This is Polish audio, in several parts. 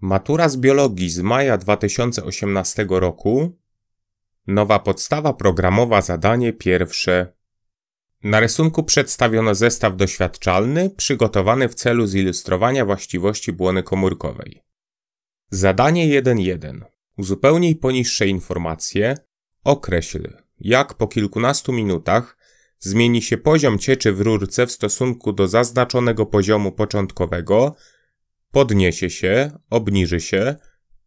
Matura z biologii z maja 2018 roku. Nowa podstawa programowa, zadanie pierwsze. Na rysunku przedstawiono zestaw doświadczalny przygotowany w celu zilustrowania właściwości błony komórkowej. Zadanie 1.1. Uzupełnij poniższe informacje. Określ, jak po kilkunastu minutach zmieni się poziom cieczy w rurce w stosunku do zaznaczonego poziomu początkowego podniesie się, obniży się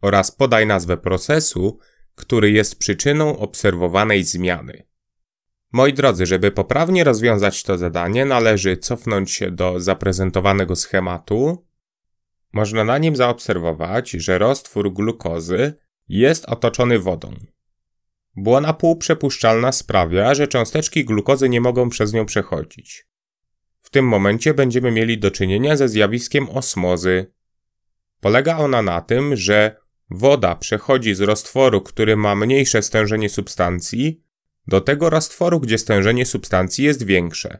oraz podaj nazwę procesu, który jest przyczyną obserwowanej zmiany. Moi drodzy, żeby poprawnie rozwiązać to zadanie, należy cofnąć się do zaprezentowanego schematu. Można na nim zaobserwować, że roztwór glukozy jest otoczony wodą. Błona półprzepuszczalna sprawia, że cząsteczki glukozy nie mogą przez nią przechodzić tym momencie będziemy mieli do czynienia ze zjawiskiem osmozy. Polega ona na tym, że woda przechodzi z roztworu, który ma mniejsze stężenie substancji, do tego roztworu, gdzie stężenie substancji jest większe.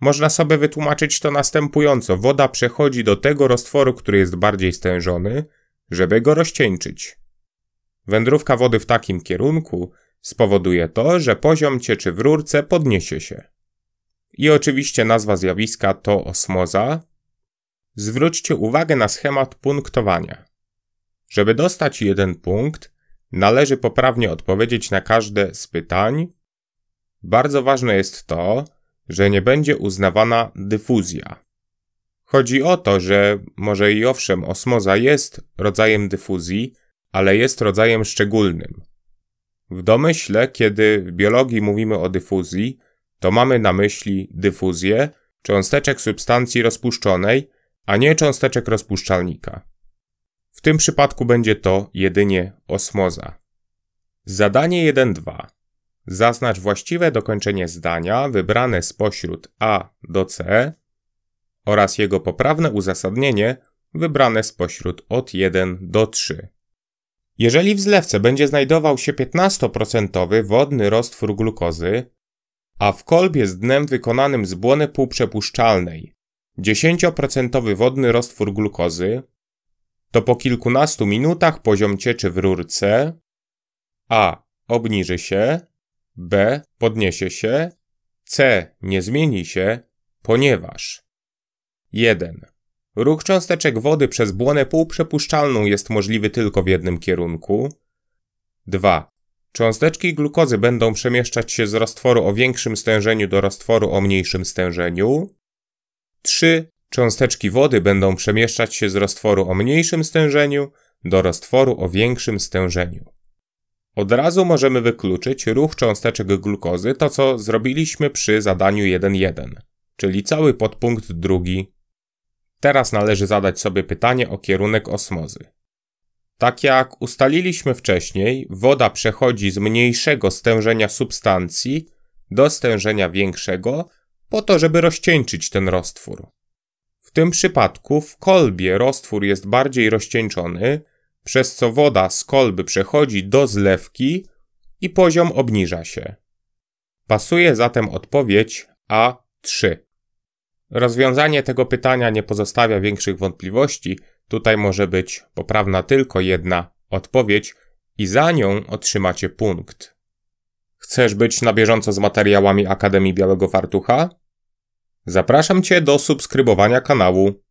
Można sobie wytłumaczyć to następująco: woda przechodzi do tego roztworu, który jest bardziej stężony, żeby go rozcieńczyć. Wędrówka wody w takim kierunku spowoduje to, że poziom cieczy w rurce podniesie się. I oczywiście nazwa zjawiska to osmoza. Zwróćcie uwagę na schemat punktowania. Żeby dostać jeden punkt, należy poprawnie odpowiedzieć na każde z pytań. Bardzo ważne jest to, że nie będzie uznawana dyfuzja. Chodzi o to, że może i owszem, osmoza jest rodzajem dyfuzji, ale jest rodzajem szczególnym. W domyśle, kiedy w biologii mówimy o dyfuzji, to mamy na myśli dyfuzję cząsteczek substancji rozpuszczonej, a nie cząsteczek rozpuszczalnika. W tym przypadku będzie to jedynie osmoza. Zadanie 1.2. Zaznacz właściwe dokończenie zdania wybrane spośród A do C oraz jego poprawne uzasadnienie wybrane spośród od 1 do 3. Jeżeli w zlewce będzie znajdował się 15% wodny roztwór glukozy, a w kolbie z dnem wykonanym z błony półprzepuszczalnej 10% wodny roztwór glukozy, to po kilkunastu minutach poziom cieczy w rurce a. obniży się, b. podniesie się, c. nie zmieni się, ponieważ 1. Ruch cząsteczek wody przez błonę półprzepuszczalną jest możliwy tylko w jednym kierunku. 2. Cząsteczki glukozy będą przemieszczać się z roztworu o większym stężeniu do roztworu o mniejszym stężeniu. 3. Cząsteczki wody będą przemieszczać się z roztworu o mniejszym stężeniu do roztworu o większym stężeniu. Od razu możemy wykluczyć ruch cząsteczek glukozy, to co zrobiliśmy przy zadaniu 1.1, czyli cały podpunkt drugi. Teraz należy zadać sobie pytanie o kierunek osmozy. Tak jak ustaliliśmy wcześniej, woda przechodzi z mniejszego stężenia substancji do stężenia większego po to, żeby rozcieńczyć ten roztwór. W tym przypadku w kolbie roztwór jest bardziej rozcieńczony, przez co woda z kolby przechodzi do zlewki i poziom obniża się. Pasuje zatem odpowiedź A3. Rozwiązanie tego pytania nie pozostawia większych wątpliwości, Tutaj może być poprawna tylko jedna odpowiedź i za nią otrzymacie punkt. Chcesz być na bieżąco z materiałami Akademii Białego Fartucha? Zapraszam Cię do subskrybowania kanału